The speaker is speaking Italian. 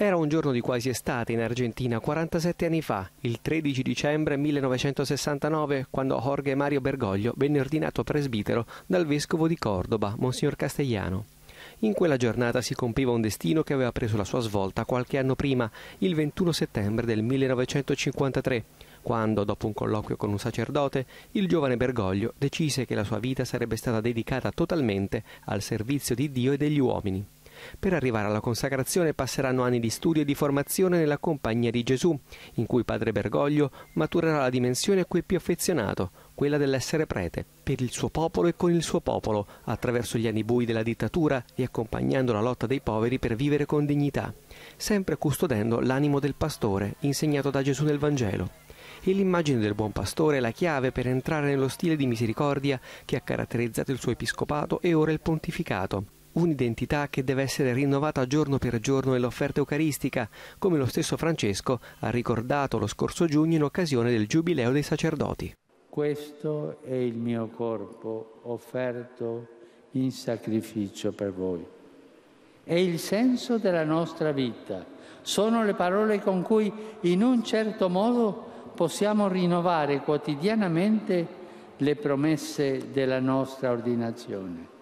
Era un giorno di quasi estate in Argentina 47 anni fa, il 13 dicembre 1969, quando Jorge Mario Bergoglio venne ordinato presbitero dal vescovo di Cordoba, Monsignor Castellano. In quella giornata si compiva un destino che aveva preso la sua svolta qualche anno prima, il 21 settembre del 1953, quando, dopo un colloquio con un sacerdote, il giovane Bergoglio decise che la sua vita sarebbe stata dedicata totalmente al servizio di Dio e degli uomini. Per arrivare alla consacrazione passeranno anni di studio e di formazione nella Compagnia di Gesù, in cui padre Bergoglio maturerà la dimensione a cui è più affezionato, quella dell'essere prete, per il suo popolo e con il suo popolo, attraverso gli anni bui della dittatura e accompagnando la lotta dei poveri per vivere con dignità, sempre custodendo l'animo del pastore insegnato da Gesù nel Vangelo. E l'immagine del buon pastore è la chiave per entrare nello stile di misericordia che ha caratterizzato il suo episcopato e ora il pontificato, un'identità che deve essere rinnovata giorno per giorno nell'offerta eucaristica, come lo stesso Francesco ha ricordato lo scorso giugno in occasione del Giubileo dei Sacerdoti. Questo è il mio corpo offerto in sacrificio per voi. È il senso della nostra vita. Sono le parole con cui in un certo modo possiamo rinnovare quotidianamente le promesse della nostra ordinazione.